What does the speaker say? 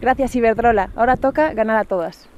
Gracias Iberdrola, ahora toca ganar a todas.